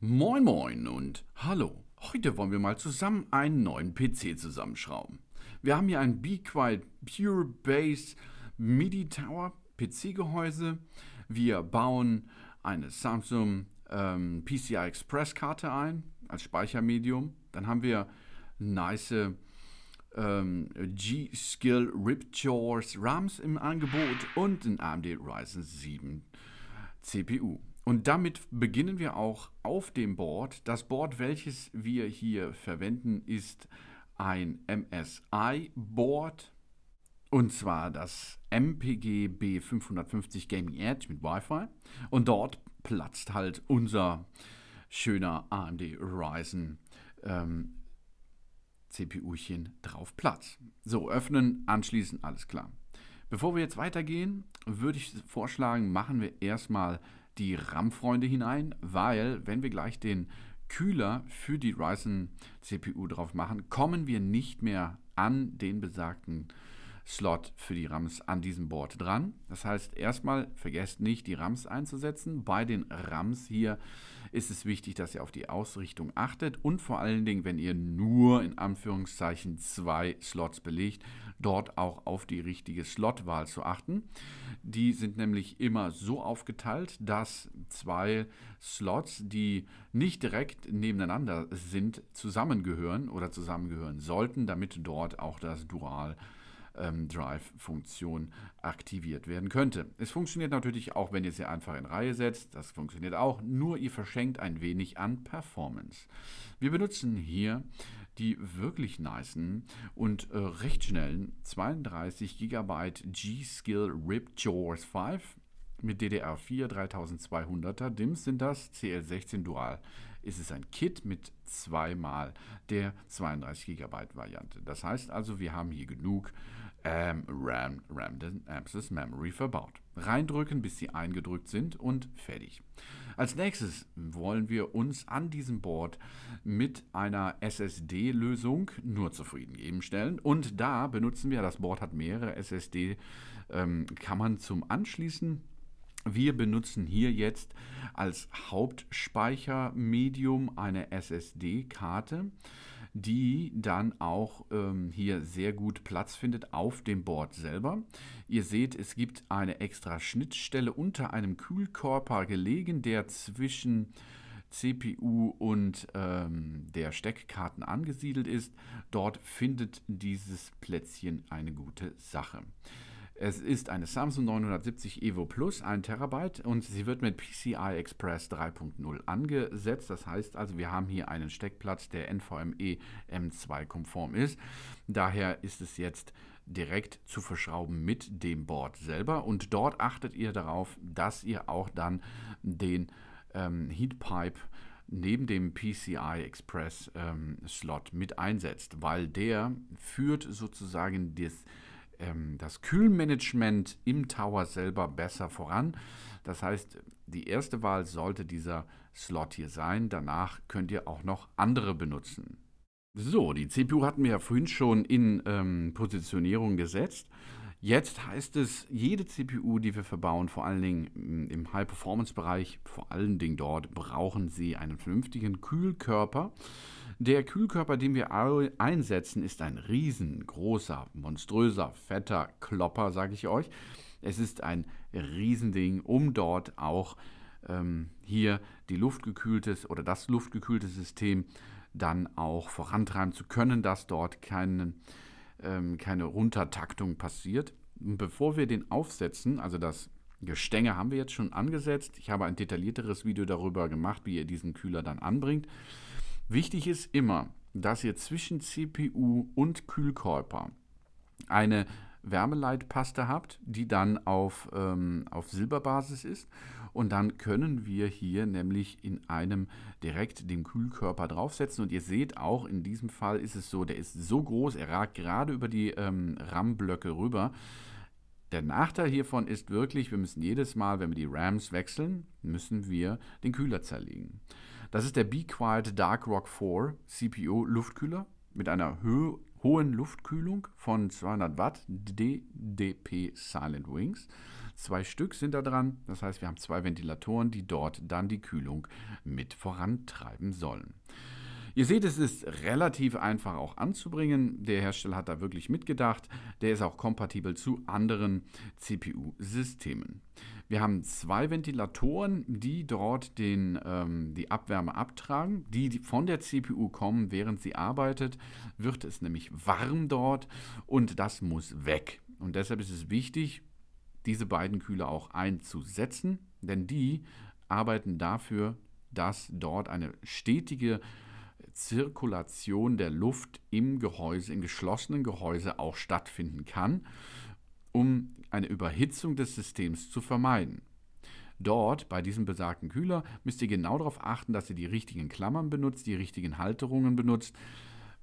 Moin moin und hallo. Heute wollen wir mal zusammen einen neuen PC zusammenschrauben. Wir haben hier ein Be Quiet Pure Base MIDI Tower PC Gehäuse. Wir bauen eine Samsung ähm, PCI Express Karte ein als Speichermedium. Dann haben wir nice ähm, G-Skill Ripjaws RAMs im Angebot und ein AMD Ryzen 7 CPU. Und damit beginnen wir auch auf dem Board. Das Board, welches wir hier verwenden, ist ein MSI-Board. Und zwar das MPG B550 Gaming Edge mit Wi-Fi. Und dort platzt halt unser schöner AMD Ryzen ähm, CPUchen drauf Platz. So, öffnen, anschließen, alles klar. Bevor wir jetzt weitergehen, würde ich vorschlagen, machen wir erstmal die RAM-Freunde hinein, weil wenn wir gleich den Kühler für die Ryzen CPU drauf machen, kommen wir nicht mehr an den besagten äh, Slot für die Rams an diesem Board dran. Das heißt, erstmal vergesst nicht, die Rams einzusetzen. Bei den Rams hier ist es wichtig, dass ihr auf die Ausrichtung achtet und vor allen Dingen, wenn ihr nur in Anführungszeichen zwei Slots belegt, dort auch auf die richtige Slotwahl zu achten. Die sind nämlich immer so aufgeteilt, dass zwei Slots, die nicht direkt nebeneinander sind, zusammengehören oder zusammengehören sollten, damit dort auch das Dual ähm, Drive-Funktion aktiviert werden könnte. Es funktioniert natürlich auch, wenn ihr sie einfach in Reihe setzt. Das funktioniert auch, nur ihr verschenkt ein wenig an Performance. Wir benutzen hier die wirklich nice und äh, recht schnellen 32 GB G-Skill Rip Jaws 5 mit DDR4 3200er DIMMs sind das, CL16 Dual. Ist es ein Kit mit zweimal der 32 GB Variante. Das heißt also, wir haben hier genug ähm, RAM, Ramden Access Memory verbaut. Reindrücken, bis sie eingedrückt sind und fertig. Als nächstes wollen wir uns an diesem Board mit einer SSD-Lösung nur zufrieden geben stellen. Und da benutzen wir, das Board hat mehrere SSD, ähm, kann man zum Anschließen. Wir benutzen hier jetzt als Hauptspeichermedium eine SSD-Karte die dann auch ähm, hier sehr gut Platz findet auf dem Board selber. Ihr seht, es gibt eine extra Schnittstelle unter einem Kühlkörper gelegen, der zwischen CPU und ähm, der Steckkarten angesiedelt ist. Dort findet dieses Plätzchen eine gute Sache. Es ist eine Samsung 970 Evo Plus, 1 Terabyte und sie wird mit PCI Express 3.0 angesetzt. Das heißt also, wir haben hier einen Steckplatz, der NVMe M2 konform ist. Daher ist es jetzt direkt zu verschrauben mit dem Board selber und dort achtet ihr darauf, dass ihr auch dann den ähm, Heatpipe neben dem PCI Express ähm, Slot mit einsetzt, weil der führt sozusagen das ähm, das Kühlmanagement im Tower selber besser voran. Das heißt, die erste Wahl sollte dieser Slot hier sein. Danach könnt ihr auch noch andere benutzen. So, die CPU hatten wir ja vorhin schon in ähm, Positionierung gesetzt. Jetzt heißt es, jede CPU, die wir verbauen, vor allen Dingen mm, im High-Performance-Bereich, vor allen Dingen dort, brauchen Sie einen vernünftigen Kühlkörper. Der Kühlkörper, den wir einsetzen, ist ein riesengroßer, monströser, fetter Klopper, sage ich euch. Es ist ein Riesending, um dort auch ähm, hier die luftgekühltes oder das luftgekühlte System dann auch vorantreiben zu können, dass dort keinen ähm, keine Runtertaktung passiert. Und bevor wir den aufsetzen, also das Gestänge haben wir jetzt schon angesetzt. Ich habe ein detaillierteres Video darüber gemacht, wie ihr diesen Kühler dann anbringt. Wichtig ist immer, dass ihr zwischen CPU und Kühlkörper eine Wärmeleitpaste habt, die dann auf, ähm, auf Silberbasis ist. Und dann können wir hier nämlich in einem direkt den Kühlkörper draufsetzen. Und ihr seht auch, in diesem Fall ist es so, der ist so groß, er ragt gerade über die ähm, RAM-Blöcke rüber. Der Nachteil hiervon ist wirklich, wir müssen jedes Mal, wenn wir die RAMs wechseln, müssen wir den Kühler zerlegen. Das ist der Be Quiet Dark Rock 4 CPU Luftkühler mit einer Höhe hohen Luftkühlung von 200 Watt DDP Silent Wings. Zwei Stück sind da dran, das heißt, wir haben zwei Ventilatoren, die dort dann die Kühlung mit vorantreiben sollen. Ihr seht, es ist relativ einfach auch anzubringen. Der Hersteller hat da wirklich mitgedacht. Der ist auch kompatibel zu anderen CPU-Systemen. Wir haben zwei Ventilatoren, die dort den, ähm, die Abwärme abtragen, die, von der CPU kommen, während sie arbeitet, wird es nämlich warm dort und das muss weg. Und deshalb ist es wichtig, diese beiden Kühler auch einzusetzen, denn die arbeiten dafür, dass dort eine stetige Zirkulation der Luft im Gehäuse, im geschlossenen Gehäuse auch stattfinden kann um eine Überhitzung des Systems zu vermeiden. Dort, bei diesem besagten Kühler, müsst ihr genau darauf achten, dass ihr die richtigen Klammern benutzt, die richtigen Halterungen benutzt,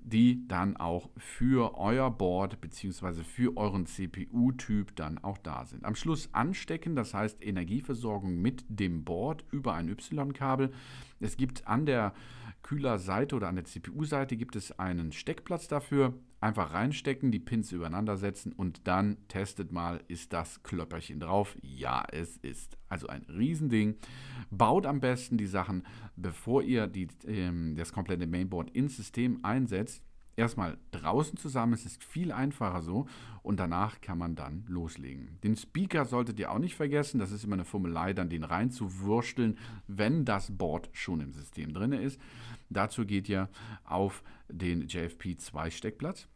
die dann auch für euer Board bzw. für euren CPU-Typ dann auch da sind. Am Schluss anstecken, das heißt Energieversorgung mit dem Board über ein Y-Kabel. Es gibt an der Kühlerseite oder an der CPU-Seite gibt es einen Steckplatz dafür. Einfach reinstecken, die Pins übereinander setzen und dann testet mal, ist das Klöpperchen drauf? Ja, es ist. Also ein Riesending. Baut am besten die Sachen, bevor ihr die, ähm, das komplette Mainboard ins System einsetzt erstmal draußen zusammen. Es ist viel einfacher so. Und danach kann man dann loslegen. Den Speaker solltet ihr auch nicht vergessen. Das ist immer eine Formelei, dann den reinzuwursteln, wenn das Board schon im System drin ist. Dazu geht ihr auf den JFP 2 Steckplatz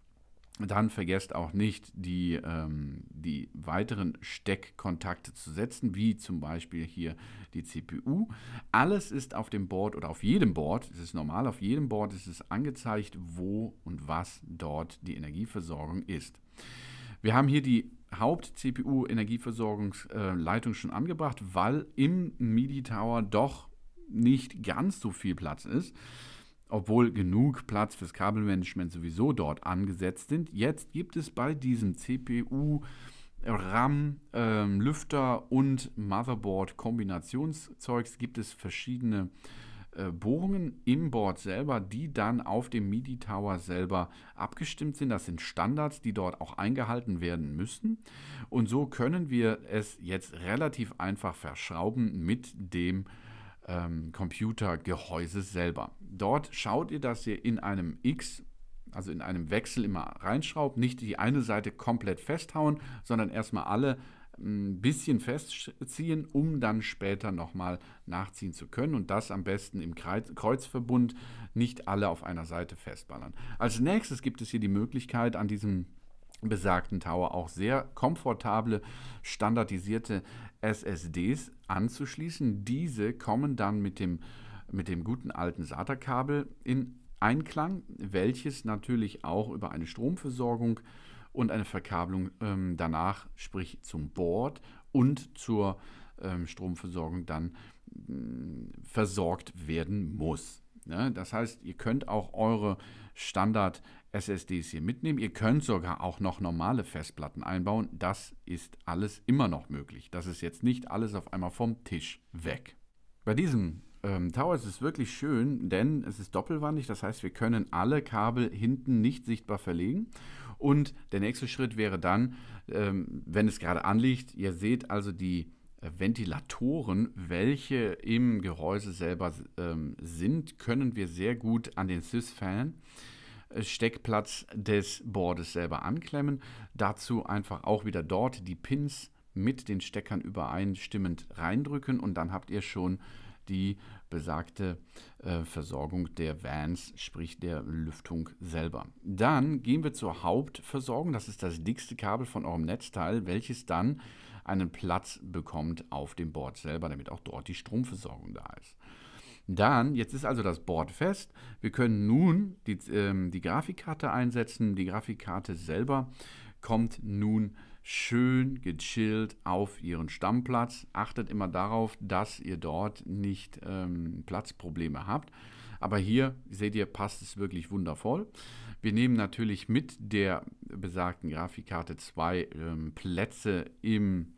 dann vergesst auch nicht, die, ähm, die weiteren Steckkontakte zu setzen, wie zum Beispiel hier die CPU. Alles ist auf dem Board oder auf jedem Board, es ist normal, auf jedem Board ist es angezeigt, wo und was dort die Energieversorgung ist. Wir haben hier die Haupt-CPU-Energieversorgungsleitung schon angebracht, weil im MIDI-Tower doch nicht ganz so viel Platz ist. Obwohl genug Platz fürs Kabelmanagement sowieso dort angesetzt sind, jetzt gibt es bei diesem CPU RAM, ähm, Lüfter und Motherboard Kombinationszeugs gibt es verschiedene äh, Bohrungen im Board selber, die dann auf dem MIDI Tower selber abgestimmt sind. Das sind Standards, die dort auch eingehalten werden müssen. Und so können wir es jetzt relativ einfach verschrauben mit dem äh, ähm, Computergehäuses selber. Dort schaut ihr, dass ihr in einem X, also in einem Wechsel immer reinschraubt, nicht die eine Seite komplett festhauen, sondern erstmal alle ein mm, bisschen festziehen, um dann später nochmal nachziehen zu können und das am besten im Kreuzverbund nicht alle auf einer Seite festballern. Als nächstes gibt es hier die Möglichkeit, an diesem besagten Tower auch sehr komfortable, standardisierte SSDs anzuschließen. Diese kommen dann mit dem, mit dem guten alten SATA-Kabel in Einklang, welches natürlich auch über eine Stromversorgung und eine Verkabelung ähm, danach, sprich zum Board und zur ähm, Stromversorgung dann mh, mm, versorgt werden muss. Ja, ne? das heißt, ihr könnt auch eure Standard SSDs hier mitnehmen. Ihr könnt sogar auch noch normale Festplatten einbauen. Das ist alles immer noch möglich. Das ist jetzt nicht alles auf einmal vom Tisch weg. Bei diesem ähm, Tower ist es wirklich schön, denn es ist doppelwandig. Das heißt, wir können alle Kabel hinten nicht sichtbar verlegen. Und der nächste Schritt wäre dann, ähm, wenn es gerade anliegt, ihr seht also die äh, Ventilatoren, welche im Gehäuse selber ähm, sind, können wir sehr gut an den Sys-Fan Steckplatz des Boards selber anklemmen. Dazu einfach auch wieder dort die Pins mit den Steckern übereinstimmend reindrücken und dann habt ihr schon die besagte äh, Versorgung der Vans, sprich der Lüftung selber. Dann gehen wir zur Hauptversorgung, das ist das dickste Kabel von eurem Netzteil, welches dann einen Platz bekommt auf dem Board selber, damit auch dort die Stromversorgung da ist. Dann, jetzt ist also das Board fest. Wir können nun die, ähm, die Grafikkarte einsetzen. Die Grafikkarte selber kommt nun schön gechillt auf ihren Stammplatz. Achtet immer darauf, dass ihr dort nicht ähm, Platzprobleme habt. Aber hier seht ihr, passt es wirklich wundervoll. Wir nehmen natürlich mit der besagten Grafikkarte zwei ähm, Plätze im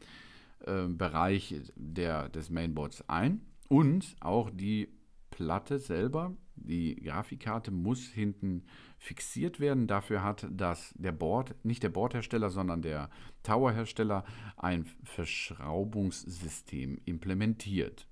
äh, Bereich der, des Mainboards ein. Und auch die Platte selber, die Grafikkarte muss hinten fixiert werden. Dafür hat das der Board, nicht der Bordhersteller, sondern der Towerhersteller ein Verschraubungssystem implementiert.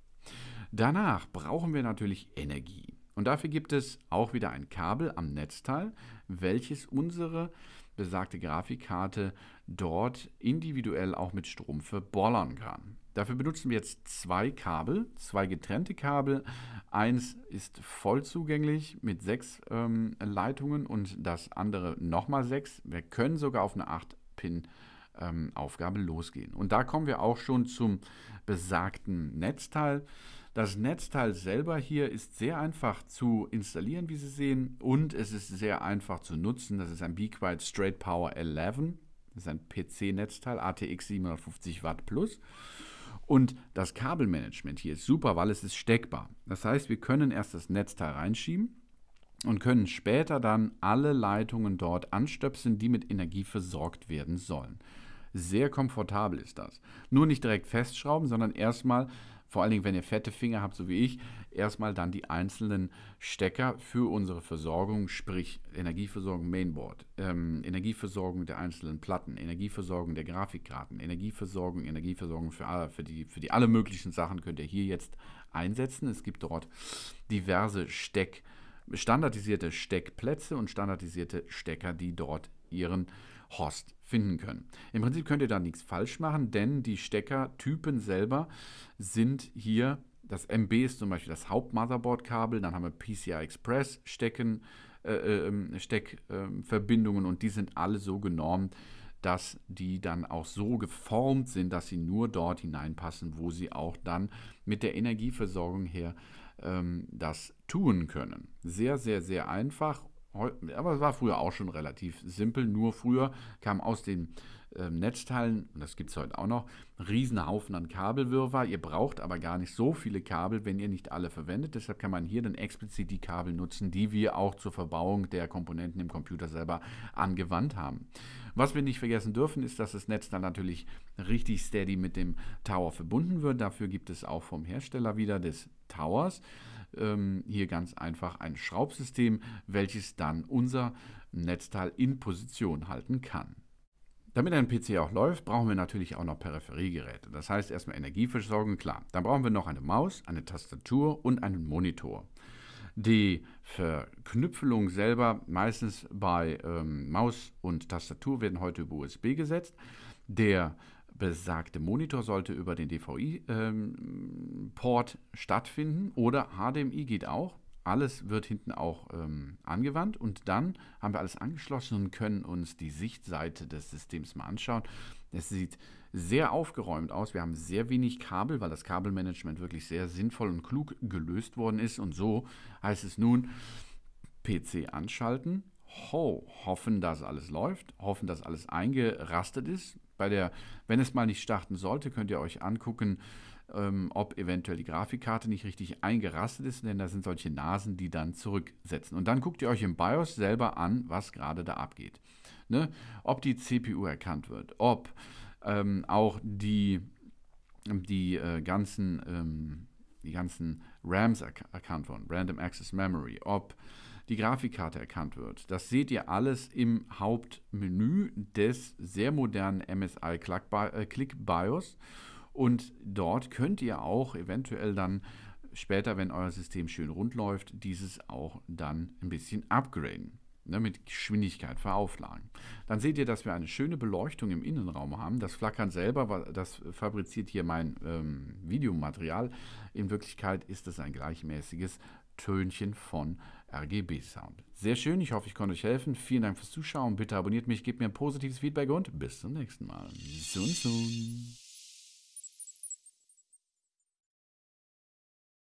Danach brauchen wir natürlich Energie. Und dafür gibt es auch wieder ein Kabel am Netzteil, welches unsere besagte Grafikkarte dort individuell auch mit Strom verbollern kann. Dafür benutzen wir jetzt zwei Kabel, zwei getrennte Kabel. Eins ist voll zugänglich mit sechs ähm, Leitungen und das andere nochmal sechs. Wir können sogar auf eine 8-Pin-Aufgabe ähm, losgehen. Und da kommen wir auch schon zum besagten Netzteil. Das Netzteil selber hier ist sehr einfach zu installieren, wie Sie sehen, und es ist sehr einfach zu nutzen. Das ist ein BeQuiet Straight Power 11. Das ist ein PC-Netzteil, ATX 750 Watt Plus. Und das Kabelmanagement hier ist super, weil es ist steckbar. Das heißt, wir können erst das Netzteil reinschieben und können später dann alle Leitungen dort anstöpseln, die mit Energie versorgt werden sollen. Sehr komfortabel ist das. Nur nicht direkt festschrauben, sondern erstmal vor allen Dingen, wenn ihr fette Finger habt, so wie ich, erstmal dann die einzelnen Stecker für unsere Versorgung, sprich Energieversorgung Mainboard, ähm, Energieversorgung der einzelnen Platten, Energieversorgung der Grafikkarten, Energieversorgung, Energieversorgung für, alle, für, die, für die alle möglichen Sachen könnt ihr hier jetzt einsetzen. Es gibt dort diverse Steck, standardisierte Steckplätze und standardisierte Stecker, die dort ihren Host finden können. Im Prinzip könnt ihr da nichts falsch machen, denn die Steckertypen selber sind hier, das MB ist zum Beispiel das hauptmotherboard kabel dann haben wir PCI Express Stecken, äh, ähm, Steckverbindungen äh, und die sind alle so genormt, dass die dann auch so geformt sind, dass sie nur dort hineinpassen, wo sie auch dann mit der Energieversorgung her ähm, das tun können. Sehr, sehr, sehr einfach aber es war früher auch schon relativ simpel. Nur früher kam aus den äh, Netzteilen, und das gibt es heute auch noch, riesen Haufen an Kabelwirrwarr. Ihr braucht aber gar nicht so viele Kabel, wenn ihr nicht alle verwendet. Deshalb kann man hier dann explizit die Kabel nutzen, die wir auch zur Verbauung der Komponenten im Computer selber angewandt haben. Was wir nicht vergessen dürfen, ist, dass das Netz dann natürlich richtig steady mit dem Tower verbunden wird. Dafür gibt es auch vom Hersteller wieder des Towers ähm, hier ganz einfach ein Schraubsystem, welches dann unser Netzteil in Position halten kann. Damit ein PC auch läuft, brauchen wir natürlich auch noch Peripheriegeräte. Das heißt erstmal Energieversorgung, klar. Dann brauchen wir noch eine Maus, eine Tastatur und einen Monitor. Die Verknüpfelung selber, meistens bei ähm, Maus und Tastatur, werden heute über USB gesetzt. Der besagte Monitor sollte über den DVI-Port ähm, stattfinden oder HDMI geht auch. Alles wird hinten auch ähm, angewandt und dann haben wir alles angeschlossen und können uns die Sichtseite des Systems mal anschauen. Es sieht sehr aufgeräumt aus. Wir haben sehr wenig Kabel, weil das Kabelmanagement wirklich sehr sinnvoll und klug gelöst worden ist. Und so heißt es nun, PC anschalten, ho, hoffen, dass alles läuft, hoffen, dass alles eingerastet ist bei der, wenn es mal nicht starten sollte, könnt ihr euch angucken, ähm, ob eventuell die Grafikkarte nicht richtig eingerastet ist, denn da sind solche Nasen, die dann zurücksetzen. Und dann guckt ihr euch im BIOS selber an, was gerade da abgeht. Ne? Ob die CPU erkannt wird, ob ähm, auch die, die äh, ganzen, ähm, die ganzen RAMs erkannt wurden, Random Access Memory, ob die Grafikkarte erkannt wird. Das seht ihr alles im Hauptmenü des sehr modernen MSI äh, Click BIOS. Und dort könnt ihr auch eventuell dann später, wenn euer System schön rund läuft, dieses auch dann ein bisschen upgraden ne, mit Geschwindigkeit verauflagen. Dann seht ihr, dass wir eine schöne Beleuchtung im Innenraum haben. Das Flackern selber, das fabriziert hier mein ähm, Videomaterial. In Wirklichkeit ist es ein gleichmäßiges Tönchen von RGB-Sound. Sehr schön, ich hoffe, ich konnte euch helfen. Vielen Dank fürs Zuschauen. Bitte abonniert mich, gebt mir ein positives Feedback und bis zum nächsten Mal. Sun, sun.